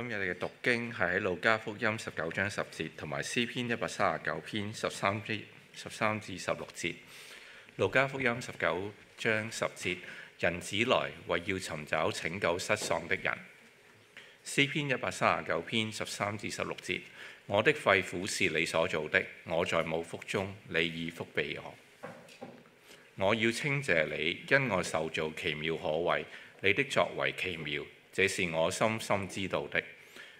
今日嘅讀經係喺路加福音十九章十節，同埋詩篇一百三十九篇十三至十三至十六節。路加福音十九章十節，人子來為要尋找拯救失喪的人。詩篇一百三十九篇十三至十六節，我的肺腑是你所做的，我在冇福中，你以福被我。我要稱謝你，因我受造奇妙可畏，你的作為奇妙，這是我深深知道的。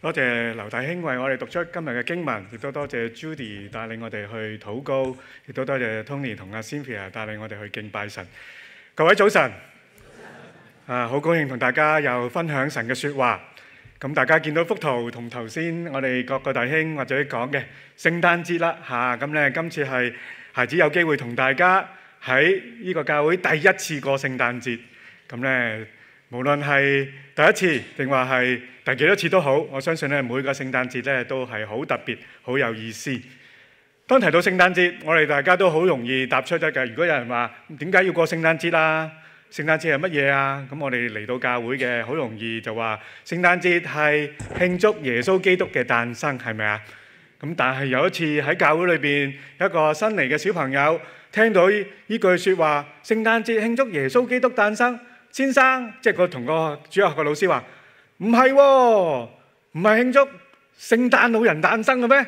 多謝劉大兄為我哋讀出今日嘅經文，亦都多謝 Judy 帶領我哋去禱告，亦都多謝 Tony 同阿 s i t h i a 帶領我哋去敬拜神。各位早晨，啊，好高興同大家又分享神嘅説話。咁大家見到幅圖同頭先我哋各個大兄或者講嘅聖誕節啦嚇，咁咧今次係孩子有機會同大家喺呢個教會第一次過聖誕節，咁咧。無論係第一次定話係第幾多次都好，我相信咧每個聖誕節咧都係好特別、好有意思。當提到聖誕節，我哋大家都好容易答出一嘅。如果有人話點解要過聖誕節啦？聖誕節係乜嘢啊？咁我哋嚟到教會嘅，好容易就話聖誕節係慶祝耶穌基督嘅誕生，係咪啊？咁但係有一次喺教會裏边，一個新嚟嘅小朋友聽到呢句说話：聖誕節慶祝耶穌基督誕生。先生，即係個同個主學個老師話唔係喎，唔係慶祝聖誕老人誕生嘅咩？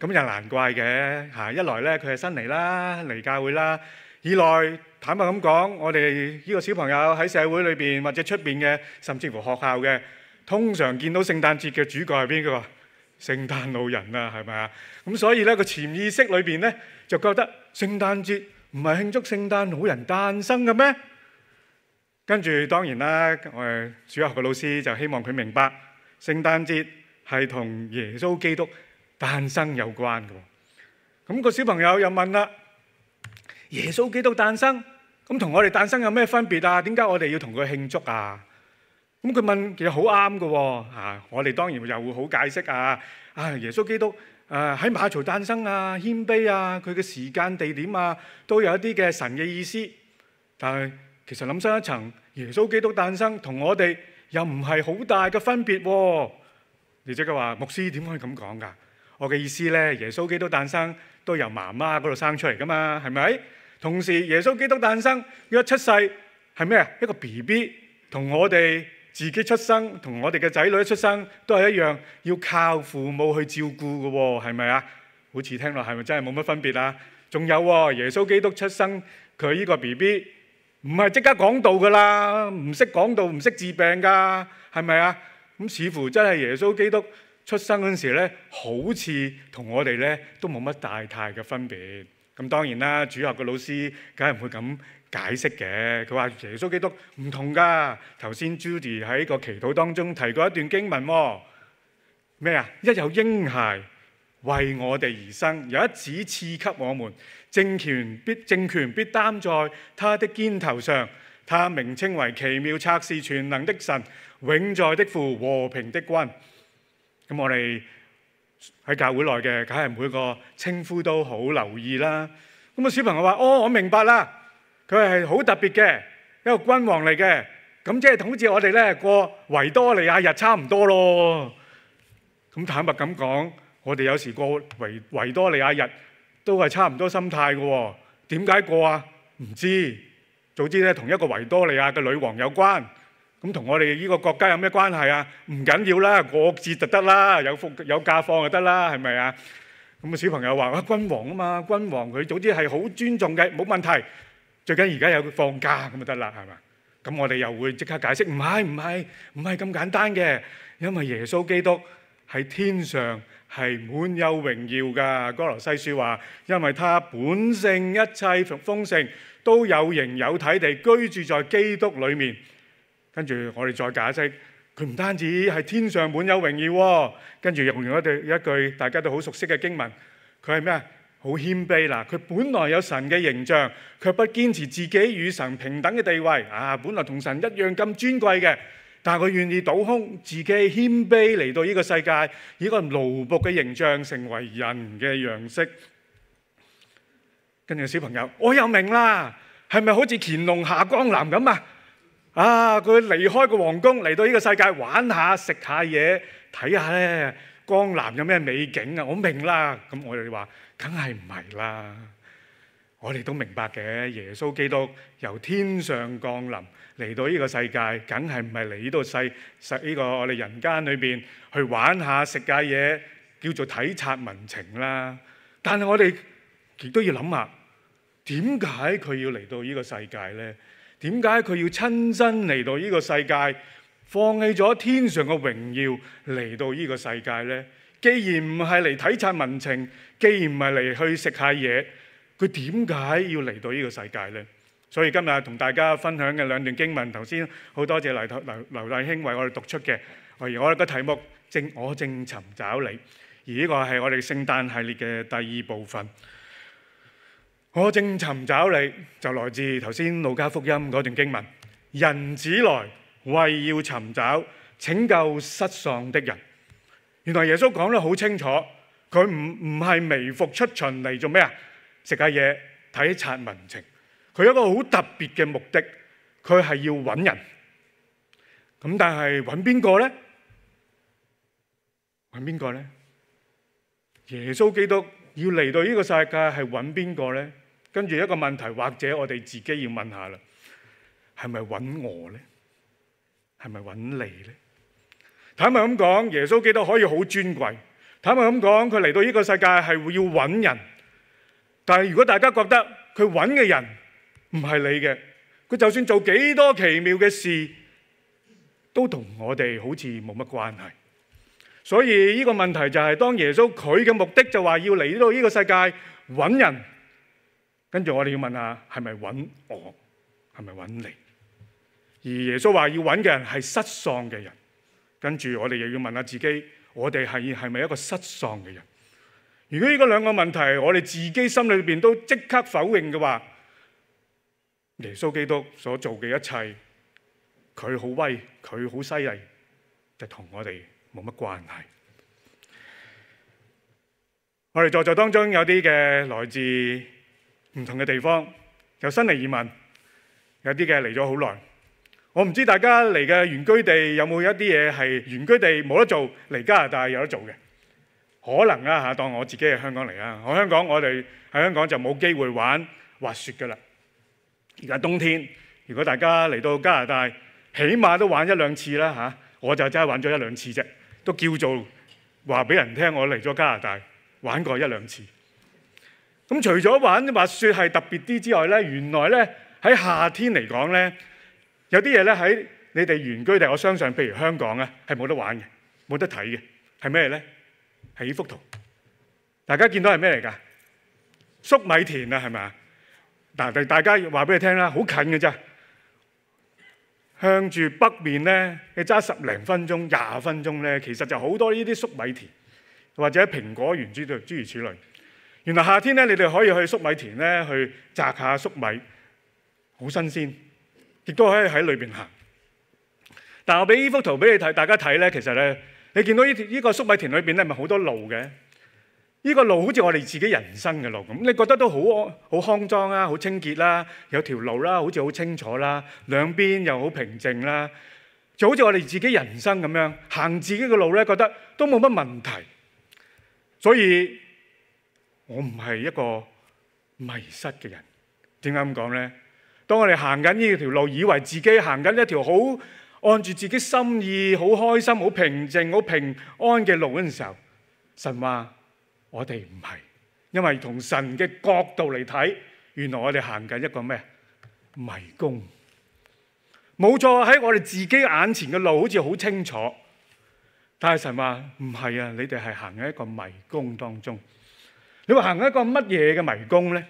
咁又難怪嘅嚇。一來咧，佢係新嚟啦，嚟教會啦；二來，坦白咁講，我哋呢個小朋友喺社會裏邊或者出邊嘅，甚至乎學校嘅，通常見到聖誕節嘅主角係邊個？聖誕老人啊，係咪啊？咁所以咧，個潛意識裏邊咧就覺得聖誕節唔係慶祝聖誕老人誕生嘅咩？跟住當然啦，誒小學嘅老師就希望佢明白聖誕節係同耶穌基督誕生有關嘅。咁個小朋友又問啦：耶穌基督誕生，咁同我哋誕生有咩分別啊？點解我哋要同佢慶祝啊？咁佢問其實好啱嘅喎我哋當然又會好解釋啊！啊耶穌基督啊喺馬槽誕生啊，謙卑啊，佢嘅時間地點啊，都有一啲嘅神嘅意思，但係。其實諗深一層，耶穌基督誕生同我哋又唔係好大嘅分別。你即刻話牧師點可以咁講㗎？我嘅意思咧，耶穌基督誕生都由媽媽嗰度生出嚟㗎嘛，係咪？同時耶穌基督誕生，佢出世係咩啊？一個 B B 同我哋自己出生，同我哋嘅仔女出生都係一樣，要靠父母去照顧嘅，係咪啊？好似聽落係咪真係冇乜分別啊？仲有耶穌基督出生，佢依個 B B。唔係即刻講道噶啦，唔識講道，唔識治病噶，係咪啊？咁似乎真係耶穌基督出生嗰時咧，好似同我哋咧都冇乜大太嘅分別。咁當然啦，主学嘅老師梗係唔會咁解釋嘅。佢話耶穌基督唔同噶。頭先 Judy 喺個祈祷當中提過一段經文喎，咩啊？一有婴孩為我哋而生，有一子赐給我們。政權必政权必擔在他的肩頭上，他名稱為奇妙測試全能的神，永在的父，和平的君。咁我哋喺教會內嘅，梗係每個稱呼都好留意啦。咁啊，小朋友話：哦，我明白啦，佢係好特別嘅一個君王嚟嘅。咁即係好似我哋咧过維多利亞日差唔多咯。咁坦白咁講，我哋有時過维維多利亞日。都係差唔多心態嘅喎，點解過啊？唔知早知咧，同一個維多利亞嘅女王有關，咁同我哋呢個國家有咩關係啊？唔緊要啦，過節就得啦，有福有假放就得啦，係咪啊？咁啊小朋友話：，啊君王啊嘛，君王佢早知係好尊重嘅，冇問題。最緊而家有放假咁就得啦，係嘛？咁我哋又會即刻解釋，唔係唔係唔係咁簡單嘅，因為耶穌基督係天上。係滿有榮耀噶，哥羅西書話，因為他本性一切豐盛都有形有體地居住在基督裏面。跟住我哋再解釋，佢唔單止係天上滿有榮耀。跟住用完一對一句大家都好熟悉嘅經文，佢係咩啊？好謙卑嗱，佢本來有神嘅形象，卻不堅持自己與神平等嘅地位。啊，本來同神一樣咁尊貴嘅。但系佢願意倒空自己，谦卑嚟到呢個世界，以個奴仆嘅形象成為人嘅樣式。跟住小朋友，我又明啦，係咪好似乾隆下江南咁啊？啊，佢離開個皇宮嚟到呢個世界玩下、食下嘢、睇下咧，江南有咩美景啊？我明啦，咁我哋話，梗係唔係啦？我哋都明白嘅，耶穌基督由天上降臨。嚟到呢个世界，梗系唔系嚟呢度世，呢个我哋人间里边去玩下、食下嘢，叫做体察民情啦。但系我哋亦都要谂下，点解佢要嚟到呢个世界呢？点解佢要亲身嚟到呢个世界，放弃咗天上嘅荣耀嚟到呢个世界呢？既然唔系嚟体察民情，既然唔系嚟去食下嘢，佢点解要嚟到呢个世界呢？所以今日同大家分享嘅兩段經文，頭先好多謝劉大劉劉大興為我哋讀出嘅。而我嘅題目正我正尋找你，而呢個係我哋聖誕系列嘅第二部分。我正尋找你，就來自頭先路加福音嗰段經文。人子來為要尋找拯救失喪的人。原來耶穌講得好清楚，佢唔唔係微服出巡嚟做咩啊？食下嘢，睇察民情。佢一個好特別嘅目的，佢係要揾人。咁但係揾邊個咧？揾邊個咧？耶穌基督要嚟到呢個世界係揾邊個咧？跟住一個問題，或者我哋自己要問下啦：係咪揾我咧？係咪揾你咧？坦白咁講，耶穌基督可以好尊貴。坦白咁講，佢嚟到呢個世界係要揾人。但係如果大家覺得佢揾嘅人，唔系你嘅，佢就算做几多奇妙嘅事，都同我哋好似冇乜关系。所以呢个问题就系，当耶稣佢嘅目的就话要嚟到呢个世界揾人，跟住我哋要问下，系咪揾我，系咪揾你？而耶稣话要揾嘅人系失丧嘅人，跟住我哋又要问下自己，我哋系系咪一个失丧嘅人？如果呢个两个问题我哋自己心里边都即刻否认嘅话，耶稣基督所做嘅一切，佢好威，佢好犀利，就同我哋冇乜关系。我哋在座当中有啲嘅来自唔同嘅地方，有新嚟移民，有啲嘅嚟咗好耐。我唔知大家嚟嘅原居地有冇一啲嘢系原居地冇得做，嚟加拿大有得做嘅。可能啊吓，当我自己系香港嚟啊，我香港我哋喺香港就冇机会玩滑雪噶啦。而家冬天，如果大家嚟到加拿大，起碼都玩一兩次啦嚇。我就真係玩咗一兩次啫，都叫做話俾人聽，我嚟咗加拿大玩過一兩次。咁除咗玩滑雪係特別啲之外咧，原來咧喺夏天嚟講咧，有啲嘢咧喺你哋原居地，我相信譬如香港啊，係冇得玩嘅，冇得睇嘅，係咩咧？係呢幅圖，大家見到係咩嚟㗎？粟米田啊，係咪啊？嗱，大家話俾你聽啦，好近嘅啫。向住北面咧，你揸十零分鐘、廿分鐘咧，其實就好多呢啲粟米田或者蘋果園之類諸如此類。原來夏天咧，你哋可以去粟米田咧去摘下粟米，好新鮮，亦都可以喺裏邊行。但我俾呢幅圖俾你睇，大家睇咧，其實咧，你見到呢呢個粟米田裏邊咧，咪好多路嘅。呢個路好似我哋自己人生嘅路咁，你覺得都好好康莊啦，好清潔啦，有條路啦，好似好清楚啦，兩邊又好平靜啦，就好似我哋自己人生咁樣行自己嘅路咧，覺得都冇乜問題。所以，我唔係一個迷失嘅人。點解咁講咧？當我哋行緊呢條路，以為自己行緊一條好按住自己心意、好開心、好平靜、好平安嘅路嗰陣時候，神話。我哋唔系，因为从神嘅角度嚟睇，原来我哋行紧一个咩迷宫？冇错，喺我哋自己眼前嘅路好似好清楚，但系神话唔系啊！你哋系行紧一个迷宫当中。你话行紧一个乜嘢嘅迷宫呢？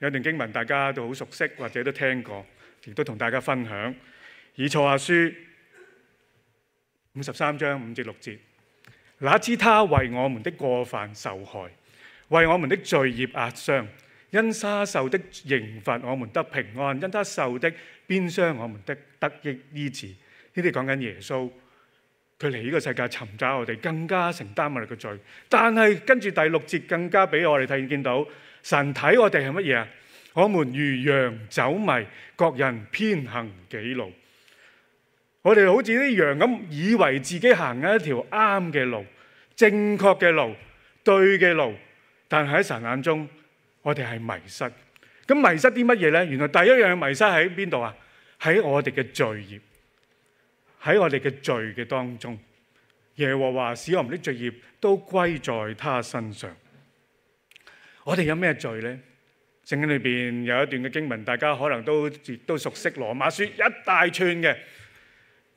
有段经文大家都好熟悉，或者都听过，亦都同大家分享。以坐下书五十三章五至六节。哪知他为我们的过犯受害，为我们的罪孽压伤；因受的刑罚，我们得平安；因他受的鞭伤，我们的得益医治。呢啲讲紧耶稣，佢嚟呢个世界寻找我哋，更加承担哋嘅罪。但系跟住第六节更加俾我哋睇见到，神睇我哋系乜嘢啊？我们如羊走迷，各人偏行己路。我哋好似啲羊咁，以為自己行緊一條啱嘅路、正確嘅路、對嘅路，但喺神眼中，我哋係迷失。咁迷失啲乜嘢呢？原來第一樣迷失喺邊度啊？喺我哋嘅罪業，喺我哋嘅罪嘅當中。耶和華使我們的罪業都歸在他身上。我哋有咩罪呢？圣经里边有一段嘅经文，大家可能都都熟悉，《罗马书》一大串嘅。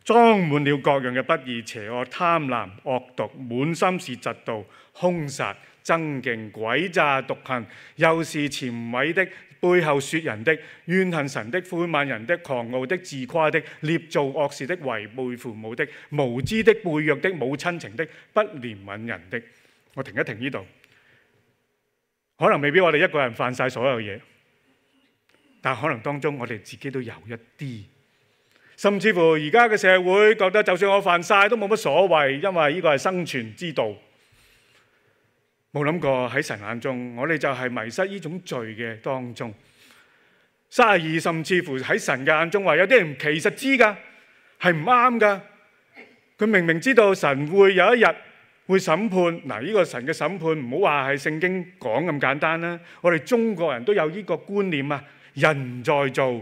装满了各样嘅不义、邪恶、贪婪、恶毒，满心是嫉妒、凶杀、憎劲、诡诈、毒恨，又是前伪的、背后说人的、怨恨神的、悔慢人的、狂傲的、自夸的、捏造恶事的、违背父母的、无知的、背弱的、冇亲情的、不怜悯人的。我停一停呢度，可能未必我哋一个人犯晒所有嘢，但可能当中我哋自己都有一啲。甚至乎而家嘅社會覺得，就算我犯晒都冇乜所謂，因為呢個係生存之道。冇諗過喺神眼中，我哋就係迷失呢種罪嘅當中。卅二，甚至乎喺神嘅眼中話，有啲人其實知㗎，係唔啱㗎。佢明明知道神會有一日會審判。嗱，呢個神嘅審判唔好話係聖經講咁簡單啦。我哋中國人都有呢個觀念啊，人在做，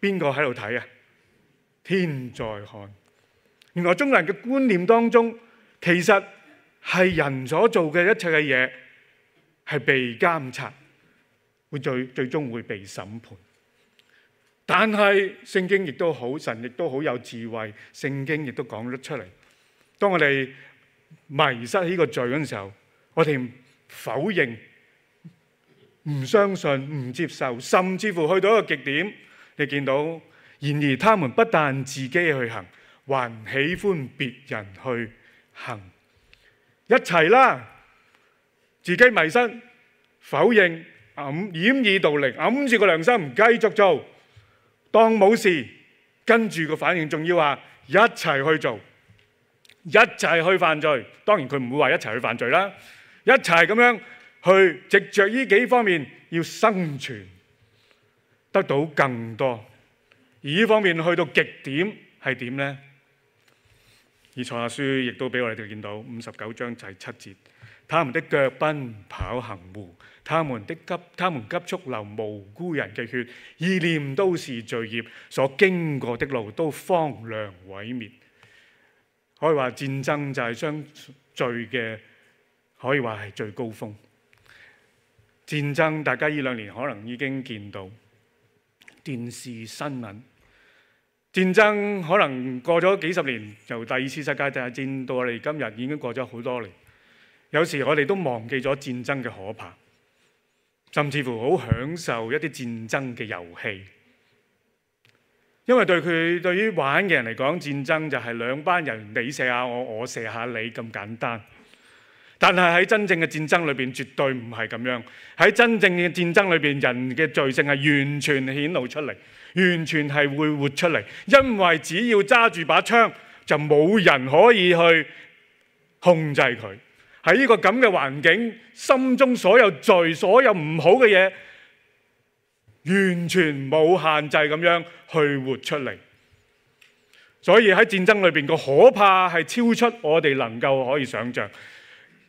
邊個喺度睇啊？天在看，原來中国人嘅觀念當中，其實係人所做嘅一切嘅嘢係被監察，会最最終會被審判。但係聖經亦都好，神亦都好有智慧，聖經亦都講得出嚟。當我哋迷失喺個罪嗰时時候，我哋否認、唔相信、唔接受，甚至乎去到一個極點，你見到。然而，他们不但自己去行，还喜欢别人去行一齐啦。自己迷失、否认、掩掩耳盗铃，揞住个良心，继续做当冇事，跟住个反应仲要话一齐去做一齐去犯罪。当然佢唔会话一齐去犯罪啦，一齐咁样去藉着呢几方面要生存，得到更多。而呢方面去到極點係點呢？而創下書亦都俾我哋見到五十九章第七節，他們的腳奔跑行污，他們的急，他們急速流無辜人嘅血，意念都是罪孽，所經過的路都荒涼毀滅。可以話戰爭就係將罪嘅，可以話係最高峰。戰爭，大家呢兩年可能已經見到電視新聞。戰爭可能過咗幾十年，由第二次世界大戰到我哋今日已經過咗好多年。有時我哋都忘記咗戰爭嘅可怕，甚至乎好享受一啲戰爭嘅遊戲，因為對佢對於玩嘅人嚟講，戰爭就係兩班人你射下我，我射下你咁簡單。但係喺真正嘅戰爭裏邊，絕對唔係咁樣。喺真正嘅戰爭裏邊，人嘅罪性係完全顯露出嚟。完全係會活出嚟，因為只要揸住把槍，就冇人可以去控制佢。喺呢個咁嘅環境，心中所有罪、所有唔好嘅嘢，完全冇限制咁樣去活出嚟。所以喺戰爭裏边，個可怕係超出我哋能夠可以想像。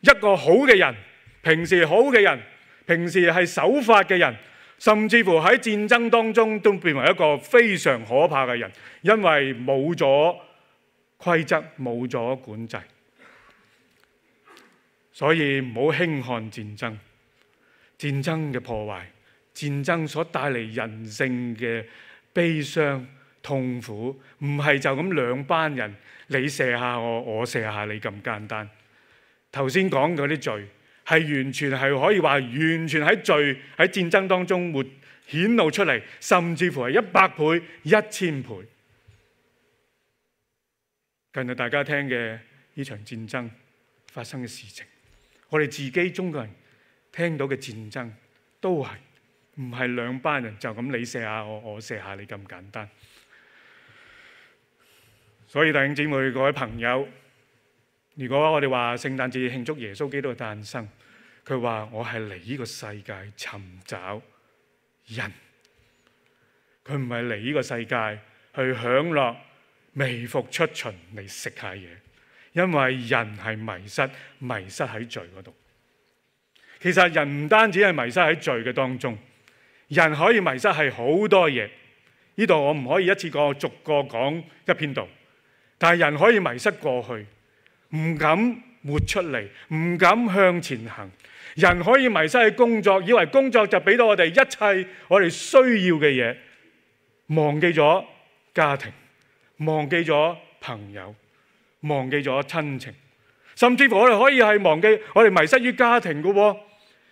一個好嘅人，平時好嘅人，平時係守法嘅人。甚至乎喺戰爭當中都变為一個非常可怕嘅人，因為冇咗規則，冇咗管制，所以唔好輕看戰爭。戰爭嘅破壞，戰爭所帶嚟人性嘅悲傷、痛苦，唔係就咁兩班人你射下我，我射下你咁簡單。頭先講嗰啲罪。系完全系可以话，完全喺罪喺战争当中活显露出嚟，甚至乎系一百倍、一千倍。近日大家听嘅呢场战争发生嘅事情，我哋自己中国人听到嘅战争都系唔系两班人就咁你射下我，我射下你咁简单。所以弟兄姊妹各位朋友。如果我哋话圣诞节庆祝耶稣基督嘅诞生，佢话我系嚟呢个世界寻找人，佢唔系嚟呢个世界去享乐、微服出巡嚟食下嘢，因为人系迷失、迷失喺罪嗰度。其实人唔单止系迷失喺罪嘅当中，人可以迷失系好多嘢。呢度我唔可以一次过逐个讲一篇度，但系人可以迷失过去。唔敢活出嚟，唔敢向前行。人可以迷失喺工作，以为工作就俾到我哋一切我哋需要嘅嘢，忘记咗家庭，忘记咗朋友，忘记咗亲情，甚至乎我哋可以系忘记我哋迷失于家庭嘅，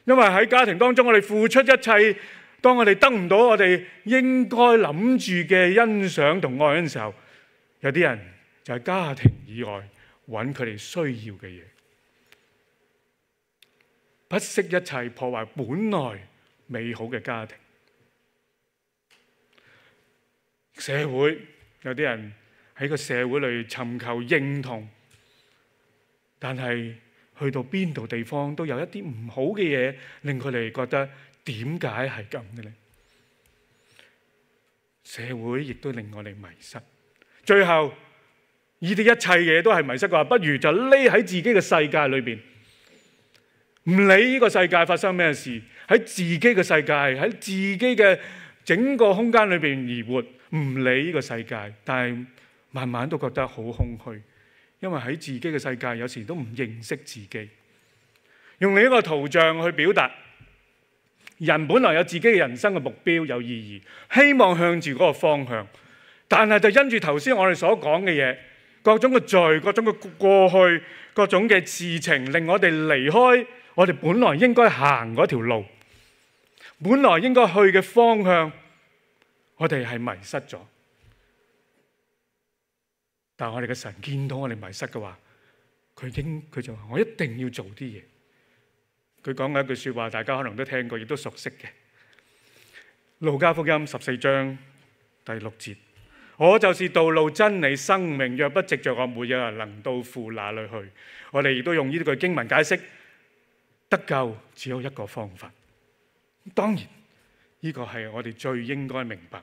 因为喺家庭当中，我哋付出一切，当我哋得唔到我哋应该谂住嘅欣赏同爱嘅时候，有啲人就系家庭以外。揾佢哋需要嘅嘢，不惜一切破坏本来美好嘅家庭、社会。有啲人喺个社会里寻求认同，但系去到边度地方都有一啲唔好嘅嘢，令佢哋觉得点解系咁嘅咧？社会亦都令我哋迷失，最后。而啲一切嘢都係迷失嘅话，不如就匿喺自己嘅世界裏边，唔理呢個世界發生咩事，喺自己嘅世界，喺自己嘅整個空間裏边而活，唔理呢個世界。但係慢慢都覺得好空虛，因為喺自己嘅世界，有時都唔認識自己。用另一個圖像去表達，人本來有自己嘅人生嘅目標，有意義，希望向住嗰個方向。但係就因住頭先我哋所講嘅嘢。各种嘅罪，各种嘅过去，各种嘅事情，令我哋离开我哋本来应该行嗰条路，本来应该去嘅方向，我哋系迷失咗。但我哋嘅神见到我哋迷失嘅话，佢应佢就话我一定要做啲嘢。佢讲嘅一句说话，大家可能都听过，亦都熟悉嘅，《路加福音》十四章第六节。我就是道路真理生命，若不藉着我，没有人能到父那里去。我哋亦都用呢句经文解释得救只有一个方法。当然，呢个系我哋最应该明白。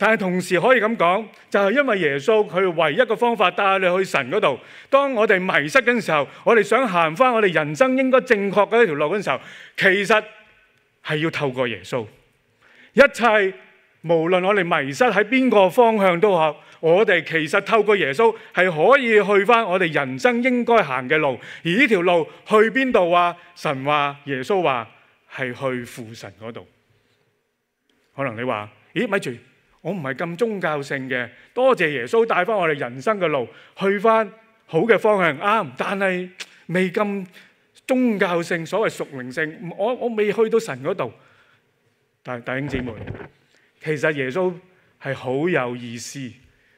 但系同时可以咁讲，就系因为耶稣佢唯一嘅方法带你去神嗰度。当我哋迷失嘅时候，我哋想行翻我哋人生应该正确嗰一条路嘅时候，其实系要透过耶稣，一切。无论我哋迷失喺边个方向都好，我哋其实透过耶稣系可以去翻我哋人生应该行嘅路，而呢条路去边度啊？神话耶稣话系去父神嗰度。可能你话咦，咪住，我唔系咁宗教性嘅，多谢耶稣带翻我哋人生嘅路，去翻好嘅方向啱，但系未咁宗教性，所谓属灵性，我我未去到神嗰度，大大兄姐妹。其实耶稣系好有意思，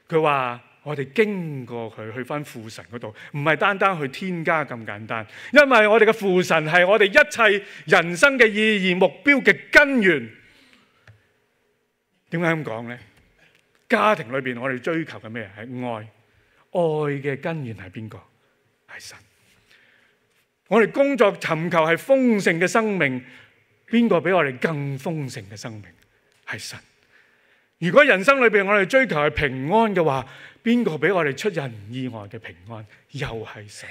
佢话我哋经过佢去翻父神嗰度，唔系单单去天加咁简单，因为我哋嘅父神系我哋一切人生嘅意义、目标嘅根源。点解咁讲呢？家庭里边我哋追求嘅咩？系爱，爱嘅根源系边个？系神。我哋工作寻求系丰盛嘅生命，边个比我哋更丰盛嘅生命？系神。如果人生里边我哋追求系平安嘅话，边个俾我哋出人意外嘅平安？又系神。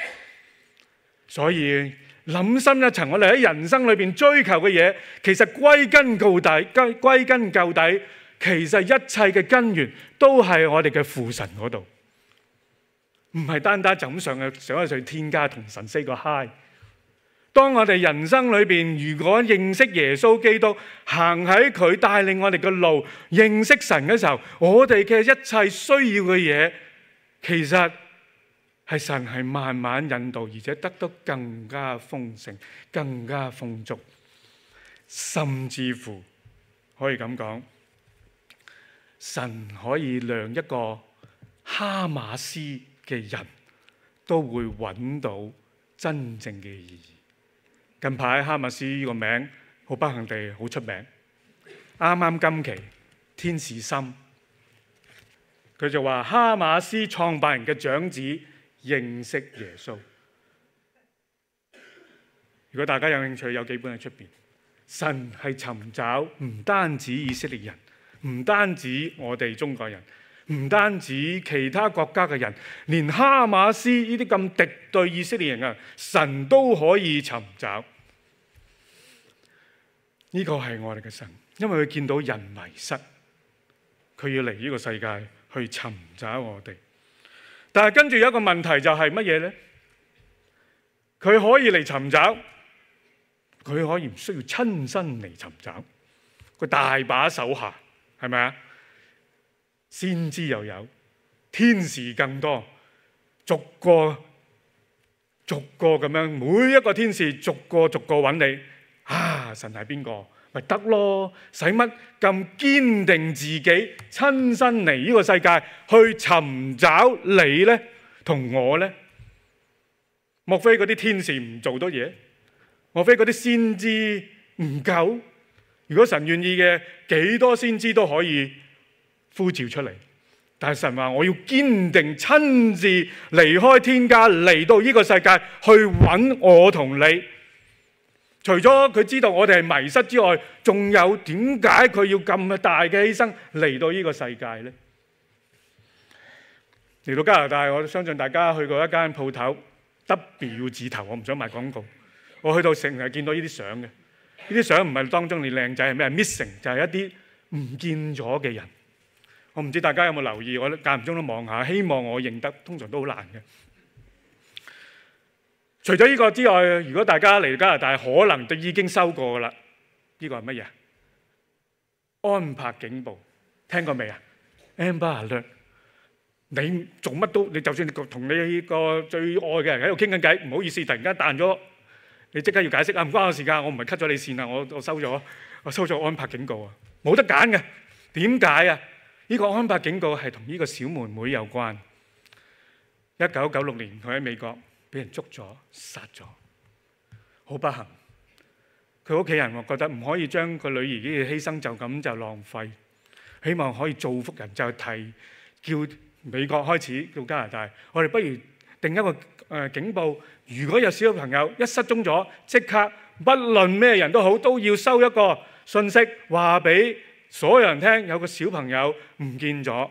所以谂深一层，我哋喺人生里边追求嘅嘢，其实归根到底，归归根究底，其实一切嘅根源都系我哋嘅父神嗰度，唔系单单就咁上去上一上天家同神 say 个 hi。当我哋人生里边，如果认识耶稣基督，行喺佢带领我哋嘅路，认识神嘅时候，我哋嘅一切需要嘅嘢，其实系神系慢慢引导，而且得到更加丰盛、更加丰足，甚至乎可以咁讲，神可以让一个哈马斯嘅人都会揾到真正嘅意义。近排哈馬斯呢個名好不幸地好出名，啱啱今期天使心佢就話哈馬斯創辦人嘅長子認識耶穌。如果大家有興趣，有幾本喺出邊。神係尋找唔單止以色列人，唔單止我哋中國人。唔單止其他國家嘅人，連哈馬斯呢啲咁敵對以色列人啊，神都可以尋找。呢個係我哋嘅神，因為佢見到人迷失，佢要嚟呢個世界去尋找我哋。但係跟住有一個問題就係乜嘢呢？佢可以嚟尋找，佢可以唔需要親身嚟尋找，佢大把手下，係咪啊？先知又有天使更多，逐个逐个咁样，每一个天使逐个逐个揾你啊！神系边个？咪得咯，使乜咁坚定自己亲身嚟呢个世界去寻找你呢？同我呢？莫非嗰啲天使唔做多嘢？莫非嗰啲先知唔够？如果神愿意嘅，几多先知都可以。呼召出嚟，但系神話我要堅定親自離開天家，嚟到呢個世界去揾我同你。除咗佢知道我哋係迷失之外，仲有點解佢要咁大嘅犧牲嚟到呢個世界呢？嚟到加拿大，我相信大家去過一間鋪頭，W 字頭。我唔想賣廣告，我去到成日見到呢啲相嘅呢啲相唔係當中你靚仔係咩？missing 就係一啲唔見咗嘅人。我唔知大家有冇留意，我間唔中都望下，希望我認得。通常都好難嘅。除咗呢個之外，如果大家嚟加拿大，可能都已經收過噶啦。呢個係乜嘢？安拍警報，聽過未啊？Amber Alert。你做乜都，你就算同你個最愛嘅人喺度傾緊偈，唔好意思，突然間彈咗，你即刻要解釋啊！唔關我事㗎，我唔係 cut 咗你線啊，我我收咗，我收咗安拍警告啊，冇得揀嘅。點解啊？呢個安柏警告係同呢個小妹妹有關。一九九六年，佢喺美國俾人捉咗、殺咗，好不幸。佢屋企人我覺得唔可以將個女兒嘅啲犧牲就咁就浪費，希望可以造福人，就提叫美國開始到加拿大，我哋不如定一個誒警報，如果有小朋友一失蹤咗，即刻，不論咩人都好，都要收一個信息話俾。所有人聽有個小朋友唔見咗，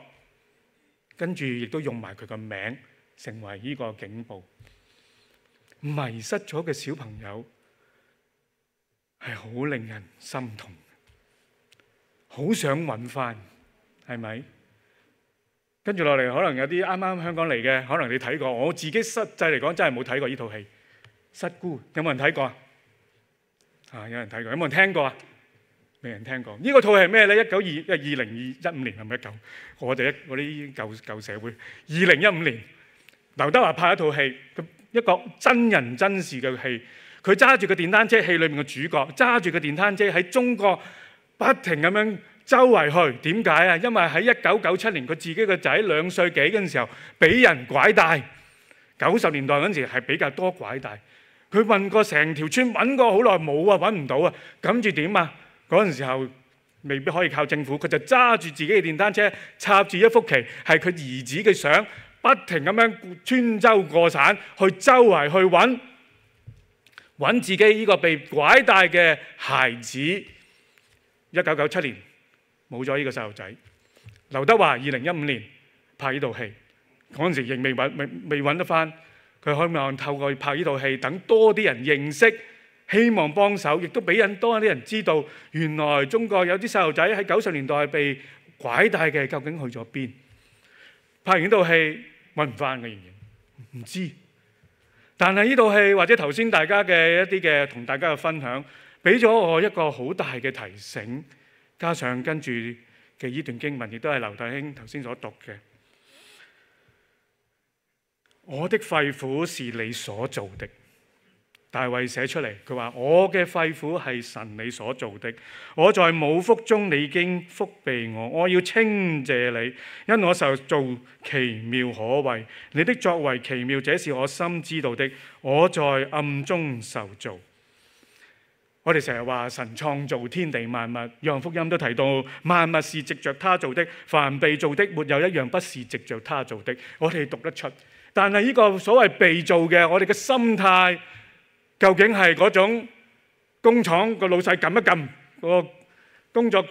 跟住亦都用埋佢個名成為呢個警報。迷失咗嘅小朋友係好令人心痛，好想揾翻，係咪？跟住落嚟可能有啲啱啱香港嚟嘅，可能你睇過。我自己實際嚟講真係冇睇過呢套戲，《失孤》有冇人睇過？啊，有人睇過，有冇人聽過啊？未人聽過呢個套係咩咧？一九二一、二零二一五年係咪一九？我哋一我啲舊舊社會二零一五年，劉德華拍一套戲，一個真人真事嘅戲。佢揸住個電單車，戲裏面嘅主角揸住個電單車喺中國不停咁樣周圍去。點解啊？因為喺一九九七年，佢自己個仔兩歲幾嗰陣時候，俾人拐帶。九十年代嗰陣時係比較多拐帶。佢問過成條村，揾過好耐冇啊，揾唔到啊，咁住點啊？嗰陣時候未必可以靠政府，佢就揸住自己嘅電單車，插住一幅旗，係佢兒子嘅相，不停咁樣穿州過省，去周圍去揾揾自己呢個被拐帶嘅孩子。一九九七年冇咗呢個細路仔。劉德華二零一五年拍呢套戲，嗰陣時仍未揾未未揾得翻，佢希望透過拍呢套戲，等多啲人認識。希望幫手，亦都俾引多啲人知道，原來中國有啲細路仔喺九十年代被拐帶嘅，究竟去咗邊？拍完呢套戲揾唔翻嘅，仍然唔知。但係呢套戲或者頭先大家嘅一啲嘅同大家嘅分享，俾咗我一個好大嘅提醒。加上跟住嘅呢段經文，亦都係劉大兄頭先所讀嘅。我的肺腑是你所做的。大卫写出嚟，佢话：我嘅肺腑系神你所做的，我在冇福中你已经福庇我，我要清谢你，因我受造奇妙可畏，你的作为奇妙，这是我心知道的，我在暗中受造。我哋成日话神创造天地万物，约福音都提到万物是藉着他做的，凡被做的没有一样不是藉着他做的。我哋读得出，但系呢个所谓被造嘅，我哋嘅心态。究竟係嗰種工廠個老細撳一撳個工作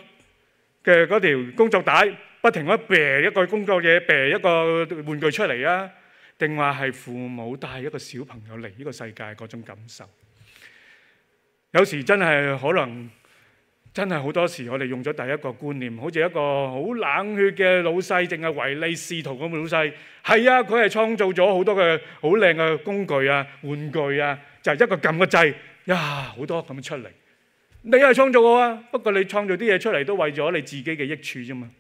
嘅嗰條工作帶，不停咁掟一個工作嘢、掟一個玩具出嚟啊？定話係父母帶一個小朋友嚟呢個世界嗰種感受？有時真係可能真係好多時，我哋用咗第一個觀念，好似一個好冷血嘅老細，淨係唯利是圖咁老細。係啊，佢係創造咗好多嘅好靚嘅工具啊、玩具啊。就一个揿个掣，呀好多咁出嚟。你系创造我哇，不过你创造啲嘢出嚟都为咗你自己嘅益处啫嘛。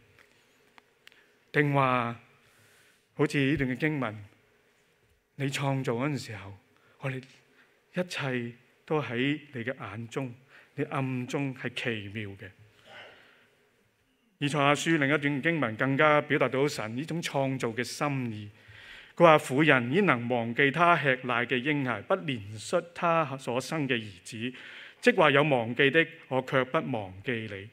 定话好似呢段嘅经文，你创造嗰阵时候，我哋一切都喺你嘅眼中，你暗中系奇妙嘅。而创亚书另一段经文更加表达到神呢种创造嘅心意。佢話：婦人，已能忘記他吃奶嘅嬰孩，不連摔他所生嘅兒子。即話有忘記的，我卻不忘記你。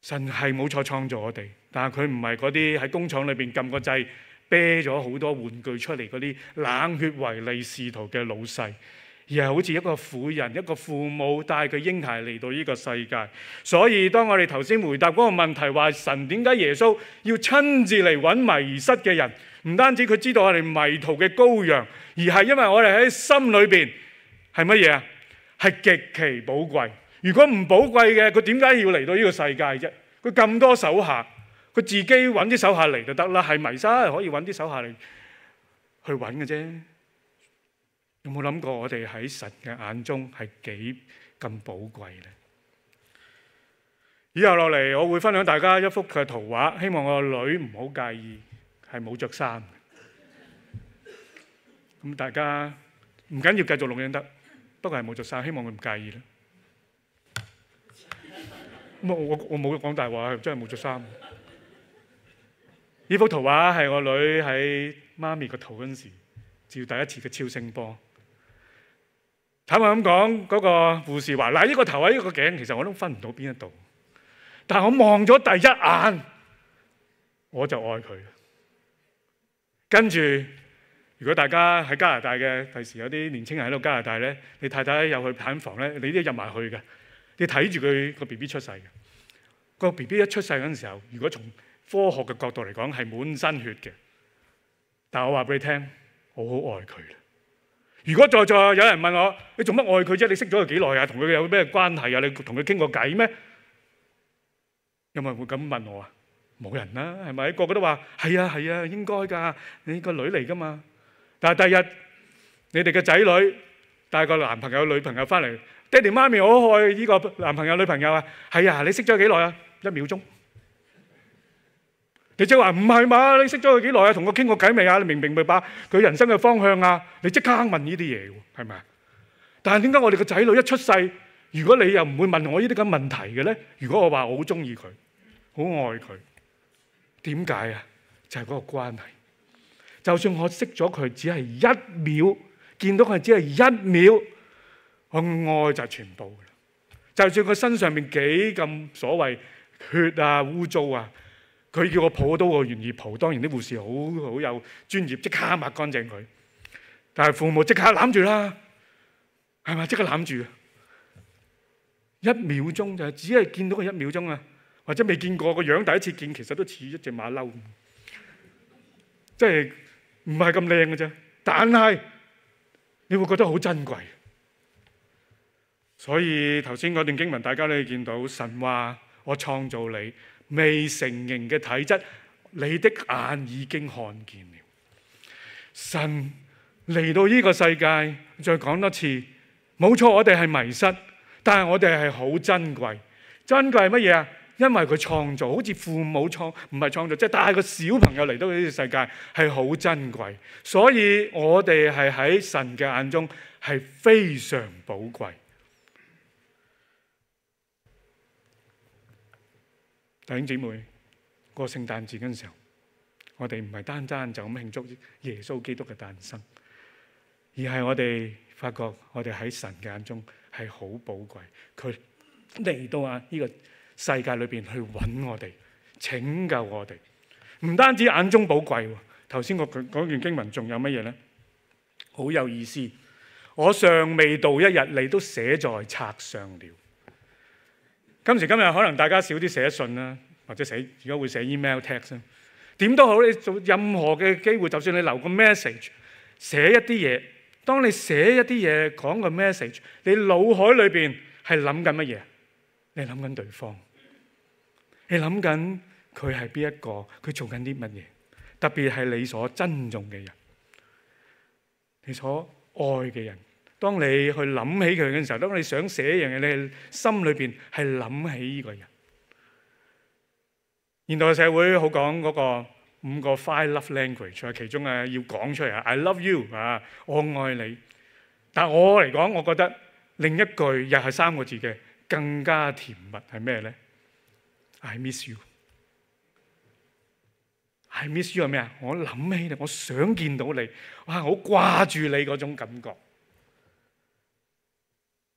神係冇錯創造我哋，但係佢唔係嗰啲喺工廠裏邊撳個掣啤咗好多玩具出嚟嗰啲冷血唯利是圖嘅老細，而係好似一個婦人，一個父母帶佢嬰孩嚟到呢個世界。所以當我哋頭先回答嗰個問題，話神點解耶穌要親自嚟揾迷失嘅人？唔单止佢知道我哋迷途嘅羔羊，而系因为我哋喺心里边系乜嘢啊？系极其宝贵。如果唔宝贵嘅，佢点解要嚟到呢个世界啫？佢咁多手下，佢自己揾啲手下嚟就得啦。系迷失可以揾啲手下嚟去揾嘅啫。有冇谂过我哋喺神嘅眼中系几咁宝贵呢？以后落嚟我会分享大家一幅嘅图画，希望我女唔好介意。係冇着衫咁，大家唔緊要繼續錄影得，不過係冇着衫，希望佢唔介意啦。咁我我我冇講大話，真係冇着衫。呢幅圖畫係我女喺媽咪個肚嗰陣時照第一次嘅超聲波。坦白咁講，嗰個護士話：嗱，呢個頭啊，呢個颈，其實我都分唔到邊一度。但我望咗第一眼，我就愛佢。跟住，如果大家喺加拿大嘅，第时有啲年青人喺度加拿大咧，你太太又去产房咧，你都入埋去嘅，你睇住佢个 B B 出世嘅。个 B B 一出世嗰阵时候，如果从科学嘅角度嚟讲，系满身血嘅。但系我话俾你听，我好爱佢。如果在座有人问我，你做乜爱佢啫？你识咗佢几耐啊？同佢有咩关系啊？你同佢倾过偈咩？有冇人会咁问我啊？冇人啦，係咪？個個都話係啊，係啊，應該㗎。你個女嚟㗎嘛？但係第日，你哋嘅仔女帶個男朋友、女朋友翻嚟，爹哋媽咪，我愛呢個男朋友、女朋友啊。係啊，你識咗幾耐啊？一秒鐘。你即話唔係嘛？你識咗佢幾耐啊？同我傾過偈未啊？你明唔明白佢人生嘅方向啊？你即刻問呢啲嘢，係咪啊？但係點解我哋個仔女一出世，如果你又唔會問我呢啲咁問題嘅咧？如果我話我好中意佢，好愛佢。點解啊？就係嗰個關係。就算我識咗佢，只係一秒；見到佢，只係一秒。我愛就全部。就算佢身上面幾咁所謂血啊、污糟啊，佢叫我抱都我願意抱。當然啲護士好好有專業，即刻抹乾淨佢。但係父母即刻攬住啦，係咪？即刻攬住。一秒鐘就係只係見到佢一秒鐘啊！或者未見過個樣，第一次見其實都似一隻馬騮，即係唔係咁靚嘅啫。但係你會覺得好珍貴，所以頭先嗰段經文，大家都可以見到，神話我創造你未成形嘅體質，你的眼已經看見了。神嚟到呢個世界，再講多次，冇錯，我哋係迷失，但係我哋係好珍貴，珍貴係乜嘢啊？因为佢创造，好似父母创，唔系创造，即系带个小朋友嚟到呢个世界系好珍贵，所以我哋系喺神嘅眼中系非常宝贵。弟兄姊妹，过圣诞节阵时候，我哋唔系单单就咁庆祝耶稣基督嘅诞生，而系我哋发觉我哋喺神嘅眼中系好宝贵，佢嚟到啊呢个。世界裏边去揾我哋，拯救我哋。唔單止眼中寶貴，頭先我講段經文，仲有乜嘢呢？好有意思。我尚未到一日，你都寫在册上了。今時今日，可能大家少啲寫信啦，或者寫而家會寫 email、text。點都好，你做任何嘅機會，就算你留個 message，寫一啲嘢。當你寫一啲嘢，講個 message，你腦海裏边係諗緊乜嘢？你諗緊對方。你谂紧佢系边一个？佢做紧啲乜嘢？特别系你所珍重嘅人，你所爱嘅人。当你去谂起佢嘅时候，当你想写一样嘢，你心里边系谂起呢个人。现代社会好讲嗰个五个 five love language，其中啊要讲出嚟，I 啊 love you 啊，我爱你。但我嚟讲，我觉得另一句又系三个字嘅更加甜蜜系咩呢 I miss you。I miss you 系咩啊？我谂起，我想见到你，哇！好挂住你嗰种感觉。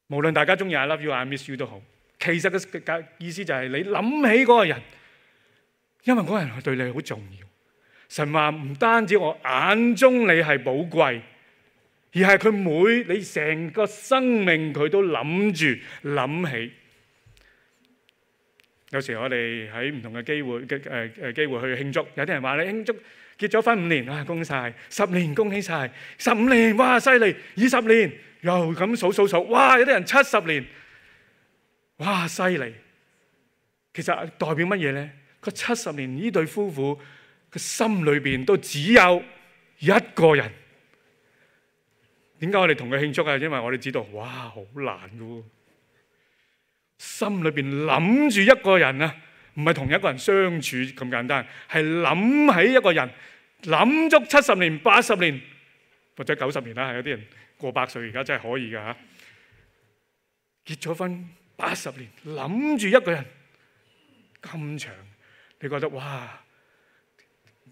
无论大家中意 I love you，I miss you 都好，其实嘅意思就系你谂起嗰个人，因为嗰个人对你好重要。神话唔单止我眼中你系宝贵，而系佢每你成个生命佢都谂住谂起。有時我哋喺唔同嘅機會嘅誒誒機會去慶祝，有啲人話你慶祝結咗婚五年啊，恭喜晒！十年恭喜晒，十五年哇，犀利；二十年又咁數數數，哇！有啲人七十年，哇，犀利。其實代表乜嘢咧？個七十年呢對夫婦個心裏邊都只有一個人。點解我哋同佢慶祝啊？因為我哋知道，哇，好難噶喎。心里边谂住一个人啊，唔系同一个人相处咁简单，系谂起一个人谂足七十年、八十年或者九十年啦，有啲人过百岁而家真系可以噶嚇，结咗婚八十年谂住一个人咁长，你觉得哇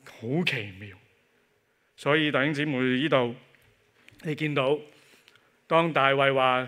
好奇妙？所以弟兄姊妹呢度你见到当大卫话。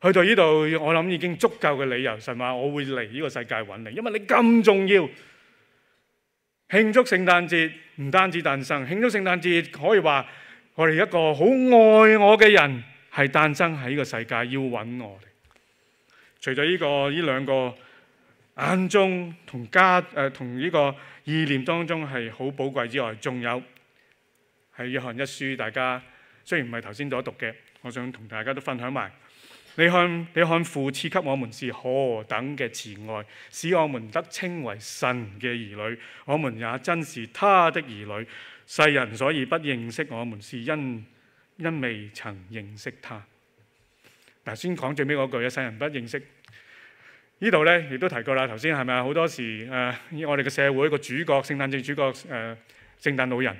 去到呢度，我谂已经足够嘅理由，神话我会嚟呢个世界揾你，因为你咁重要。庆祝圣诞节唔单止诞生，庆祝圣诞节可以话我哋一个好爱我嘅人系诞生喺呢个世界要揾我哋。除咗呢个呢两个眼中同家诶同呢个意念当中系好宝贵之外，仲有系约翰一书，大家虽然唔系头先所读嘅，我想同大家都分享埋。你看，你看父赐给我们是何等嘅慈爱，使我们得称为神嘅儿女。我们也真是他的儿女。世人所以不认识我们，是因因未曾认识他。嗱，先讲最尾嗰句，一世人不认识。呢度咧，亦都提过啦。头先系咪啊？好多时诶，我哋嘅社会个主角，圣诞节主角诶，圣诞老人。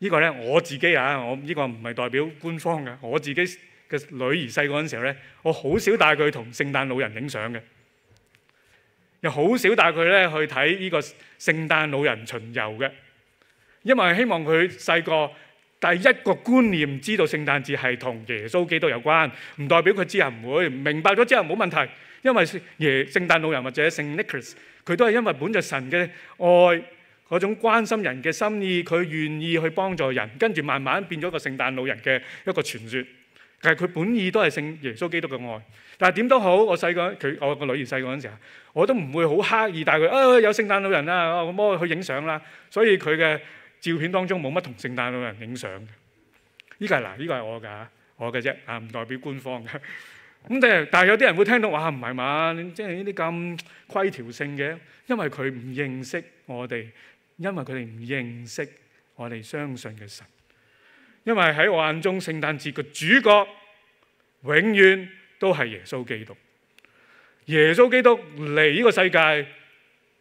呢个咧，我自己啊，我呢个唔系代表官方嘅，我自己。嘅女兒細個嗰時候咧，我好少帶佢同聖誕老人影相嘅，又好少帶佢咧去睇呢個聖誕老人巡遊嘅，因為希望佢細個第一個觀念知道聖誕節係同耶穌基督有關，唔代表佢知又唔會明白咗之後冇問題，因為耶聖誕老人或者聖 Nicholas，佢都係因為本着神嘅愛嗰種關心人嘅心意，佢願意去幫助人，跟住慢慢變咗個聖誕老人嘅一個傳說。但係佢本意都係聖耶穌基督嘅愛。但係點都好，我細個佢我個女兒細個嗰陣時我都唔會好刻意帶佢啊有聖誕老人啦，我幫去影相啦。所以佢嘅照片當中冇乜同聖誕老人影相。依個係嗱，依个系我㗎，我嘅啫啊，唔代表官方嘅。咁但係但有啲人會聽到話唔係嘛，即係呢啲咁規條性嘅，因為佢唔認識我哋，因為佢哋唔認識我哋相信嘅神。因为喺我眼中，圣诞节嘅主角永远都系耶稣基督。耶稣基督嚟呢个世界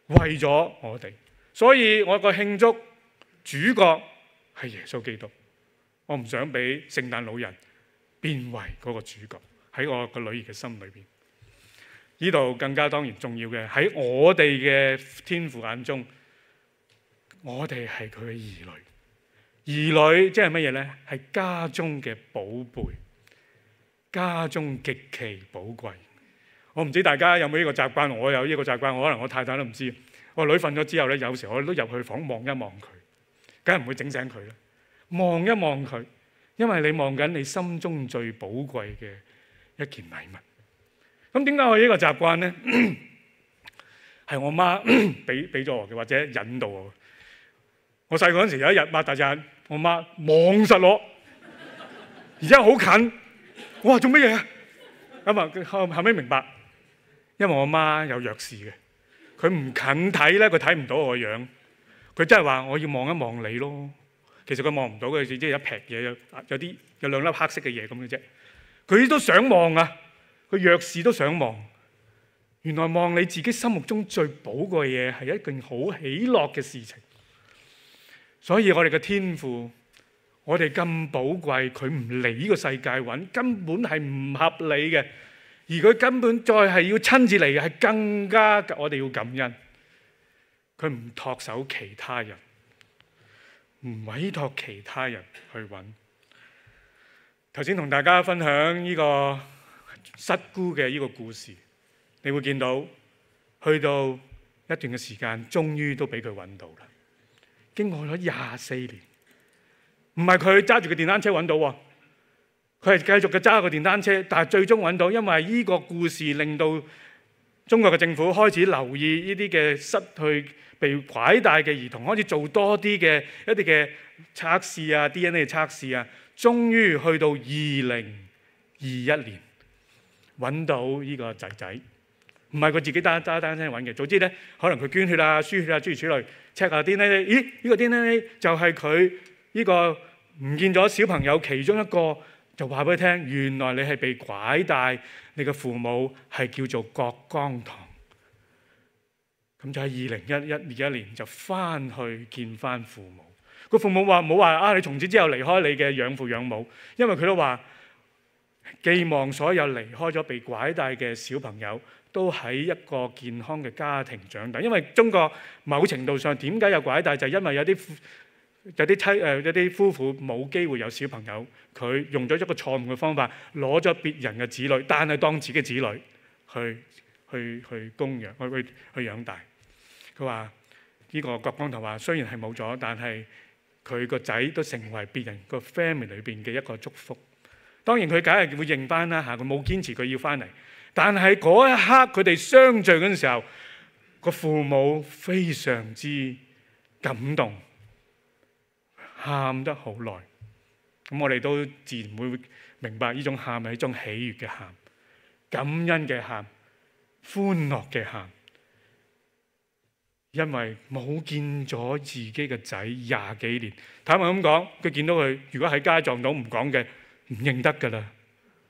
为咗我哋，所以我个庆祝主角系耶稣基督。我唔想俾圣诞老人变为嗰个主角喺我个女儿嘅心里边。呢度更加当然重要嘅喺我哋嘅天父眼中，我哋系佢嘅儿女。兒女即係乜嘢咧？係家中嘅寶貝，家中極其寶貴。我唔知大家有冇呢個習慣，我有呢個習慣。我可能我太太都唔知。我女瞓咗之後咧，有時我都入去房望一望佢，梗係唔會整醒佢啦。望一望佢，因為你望緊你心中最寶貴嘅一件禮物。咁點解我呢個習慣咧？係我媽 俾俾咗我嘅，或者引導我。我细个嗰时有一日擘大只，我妈望实我，而家好近。我话做乜嘢啊？咁啊，后后屘明白，因为我妈有弱视嘅，佢唔近睇咧，佢睇唔到我样。佢真系话我要望一望你咯。其实佢望唔到嘅，只系一撇嘢，有有啲有两粒黑色嘅嘢咁嘅啫。佢都想望啊，佢弱视都想望。原来望你自己心目中最宝贵嘢系一件好喜乐嘅事情。所以我哋嘅天父，我哋咁宝贵，佢唔嚟呢个世界揾，根本系唔合理嘅。而佢根本再系要亲自嚟，系更加我哋要感恩。佢唔托手其他人，唔委托其他人去揾。头先同大家分享呢个失孤嘅呢个故事，你会见到去到一段嘅时间，终于都俾佢揾到啦。經過咗廿四年，唔係佢揸住個電單車揾到喎，佢係繼續嘅揸個電單車，但係最終揾到，因為呢個故事令到中國嘅政府開始留意呢啲嘅失去被拐帶嘅兒童，開始做多啲嘅一啲嘅測試啊、DNA 測試啊，終於去到二零二一年揾到呢個仔仔。唔係佢自己單單單身揾嘅，早知咧可能佢捐血啊、輸血啊諸如此類，check 下 DNA，咦？呢個 DNA 就係佢呢個唔見咗小朋友其中一個，就話俾佢聽，原來你係被拐帶，你嘅父母係叫做郭光堂。咁就喺二零一一二一年就翻去見翻父母，個父母話唔好話啊！你從此之後離開你嘅養父養母，因為佢都話寄望所有離開咗被拐帶嘅小朋友。都喺一個健康嘅家庭長大，因為中國某程度上點解有拐帶，就係因為有啲有啲妻誒有啲夫婦冇機會有小朋友，佢用咗一個錯誤嘅方法攞咗別人嘅子女，但係當自己子女去去去供養去去去養大。佢話呢個郭光頭話，雖然係冇咗，但係佢個仔都成為別人個 family 裏邊嘅一個祝福。當然佢梗係會認翻啦嚇，佢冇堅持佢要翻嚟。但系嗰一刻佢哋相聚嗰时候，个父母非常之感动，喊得好耐。咁我哋都自然会明白呢种喊系一种喜悦嘅喊，感恩嘅喊，欢乐嘅喊。因为冇见咗自己嘅仔廿几年，坦白咁讲，佢见到佢如果喺街撞到唔讲嘅，唔认得噶啦。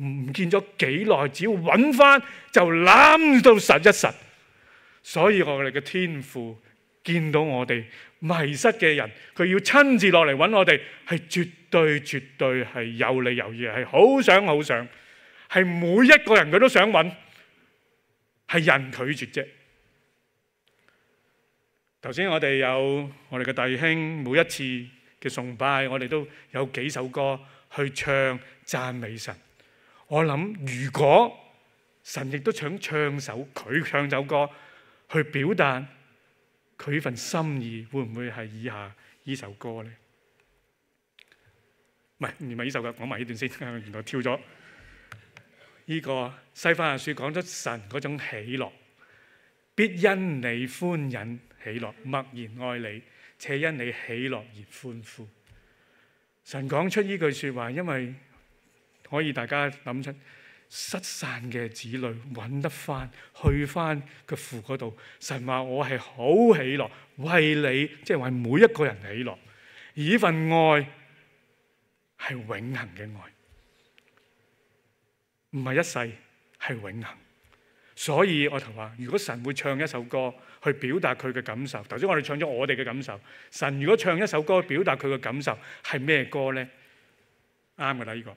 唔見咗幾耐，只要揾翻就攬到實一實。所以我哋嘅天父見到我哋迷失嘅人，佢要親自落嚟揾我哋，係絕對絕對係有理由，而係好想好想，係每一個人佢都想揾，係人拒絕啫。頭先我哋有我哋嘅弟兄，每一次嘅崇拜，我哋都有幾首歌去唱讚美神。我谂，如果神亦都想唱首佢唱首歌去表达佢份心意，会唔会系以下呢首歌咧？唔系唔系呢首歌，讲埋呢段先。原来跳咗呢个《西方雅书》，讲咗神嗰种喜乐，必因你欢欣喜乐，默然爱你，且因你喜乐而欢呼。神讲出呢句说话，因为。可以大家諗出失散嘅子女揾得翻，去翻佢父嗰度。神話我係好喜樂，為你即係為每一個人喜樂。而呢份愛係永恆嘅愛，唔係一世係永恆。所以我同話，如果神會唱一首歌去表達佢嘅感受，頭先我哋唱咗我哋嘅感受。神如果唱一首歌表達佢嘅感受，係咩歌呢？啱嘅啦，呢個。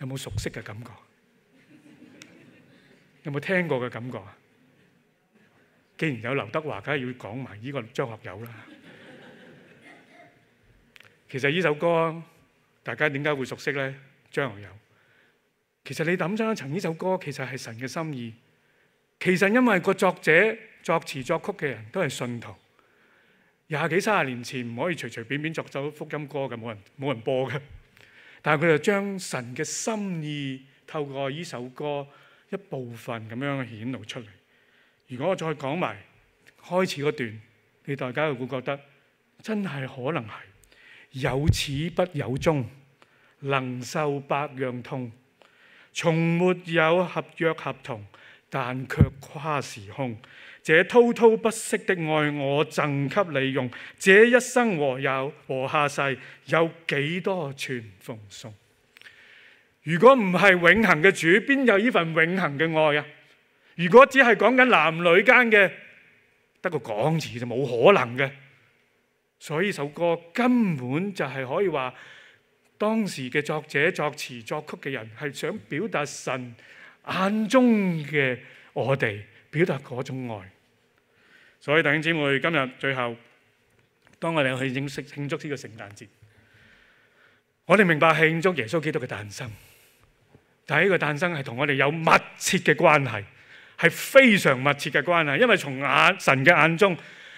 有冇熟悉嘅感覺？有冇聽過嘅感覺啊？既然有劉德華，梗係要講埋呢個張學友啦。其實呢首歌大家點解會熟悉呢？張學友。其實你谂深一層，呢首歌其實係神嘅心意。其實因為個作者作詞作曲嘅人都係信徒。廿幾三十年前唔可以隨隨便便作首福音歌嘅，冇人冇人播嘅。但系佢就將神嘅心意透過呢首歌一部分咁樣顯露出嚟。如果我再講埋開始嗰段，你大家會覺得真係可能係有始不有終，能受百樣痛，從沒有合約合同，但卻跨時空。这滔滔不息的爱，我赠给你用。这一生和有和下世，有几多全奉送？如果唔系永恒嘅主，边有呢份永恒嘅爱啊？如果只系讲紧男女间嘅，得个讲字就冇可能嘅。所以首歌根本就系可以话，当时嘅作者作词作曲嘅人系想表达神眼中嘅我哋。表達嗰種愛，所以弟兄姊妹，今日最後，當我哋去慶祝慶祝呢個聖誕節，我哋明白慶祝耶穌基督嘅誕生，但係呢個誕生係同我哋有密切嘅關係，係非常密切嘅關係。因為從眼神嘅眼中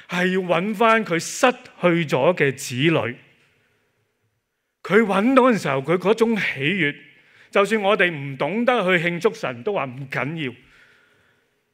係要揾翻佢失去咗嘅子女，佢揾到嘅時候，佢嗰種喜悦，就算我哋唔懂得去慶祝神，都話唔緊要。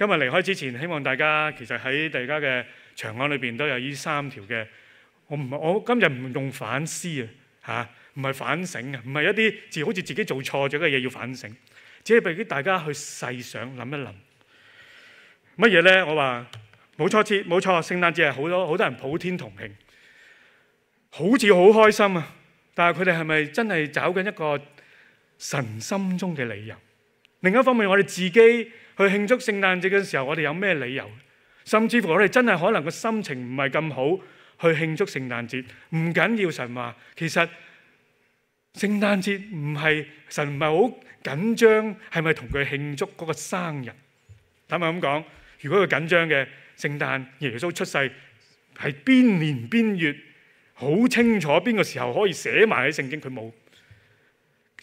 今日離開之前，希望大家其實喺大家嘅長案裏邊都有呢三條嘅，我唔我今日唔用反思啊，嚇，唔係反省啊，唔係一啲字好似自己做錯咗嘅嘢要反省，只係俾大家去細想諗一諗乜嘢咧？我話冇錯節，冇錯，聖誕節係好多好多人普天同慶，好似好開心啊！但系佢哋係咪真係找緊一個神心中嘅理由？另一方面，我哋自己。去庆祝圣诞节嘅时候，我哋有咩理由？甚至乎我哋真系可能个心情唔系咁好去庆祝圣诞节，唔紧要神话。其实圣诞节唔系神唔系好紧张，系咪同佢庆祝嗰个生日？坦白咁讲，如果佢紧张嘅圣诞耶稣出世系边年边月好清楚，边个时候可以写埋喺圣经？佢冇，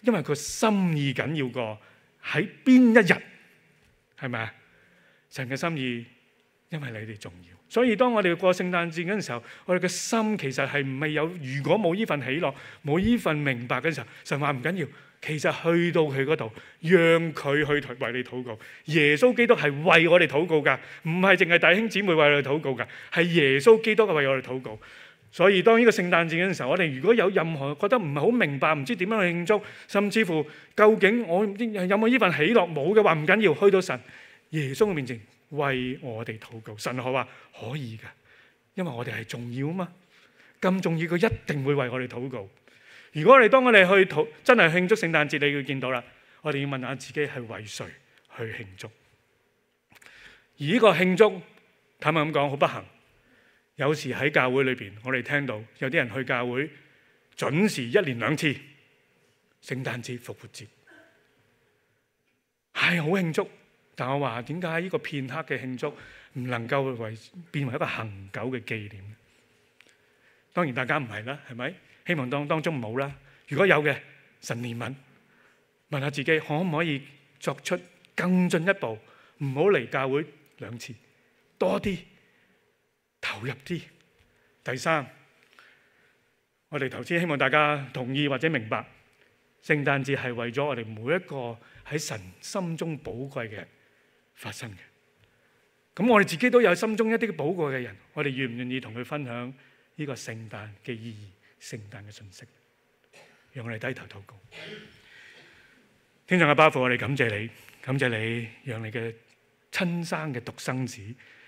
因为佢心意紧要过喺边一日。系咪啊？神嘅心意因为你哋重要，所以当我哋过圣诞节嗰阵时候，我哋嘅心其实系系有。如果冇呢份喜乐，冇呢份明白嘅时候，神话唔紧要。其实去到佢嗰度，让佢去为你祷告。耶稣基督系为我哋祷告噶，唔系净系弟兄姊妹为我哋祷告噶，系耶稣基督为我哋祷告。所以当呢个圣诞节嘅时候，我哋如果有任何觉得唔系好明白，唔知点样庆祝，甚至乎究竟我有冇呢份喜乐，冇嘅话唔紧要，去到神耶稣面前为我哋祷告，神可话可以嘅，因为我哋系重要啊嘛，咁重要佢一定会为我哋祷告。如果我哋当我哋去祷，真系庆祝圣诞节，你要见到啦，我哋要问下自己系为谁去庆祝？而呢个庆祝，坦白咁讲，好不幸。有时喺教会里边，我哋听到有啲人去教会准时一年两次，圣诞节、复活节，系好庆祝。但我话点解呢个片刻嘅庆祝唔能够为变为一个恒久嘅纪念？当然大家唔系啦，系咪？希望当当中冇啦。如果有嘅，神念悯，问下自己可唔可以作出更进一步？唔好嚟教会两次，多啲。投入啲。第三，我哋投先希望大家同意或者明白，圣诞节系为咗我哋每一个喺神心中宝贵嘅发生嘅。咁我哋自己都有心中一啲宝贵嘅人，我哋愿唔愿意同佢分享呢个圣诞嘅意义、圣诞嘅信息？让我哋低头祷告。天上嘅包父，我哋感谢你，感谢你，让你嘅亲生嘅独生子。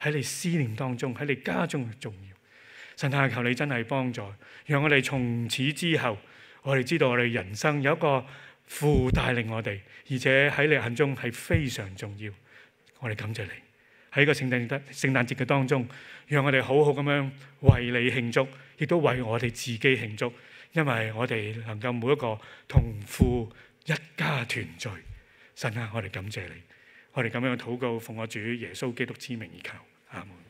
喺你思念当中，喺你家中重要。神啊，求你真系帮助，让我哋从此之后，我哋知道我哋人生有一个父带领我哋，而且喺你眼中系非常重要。我哋感谢你喺个圣诞节、圣诞节嘅当中，让我哋好好咁样为你庆祝，亦都为我哋自己庆祝，因为我哋能够每一个同父一家团聚。神啊，我哋感谢你。我哋咁样祷告，奉我主耶稣基督之名而求，阿门。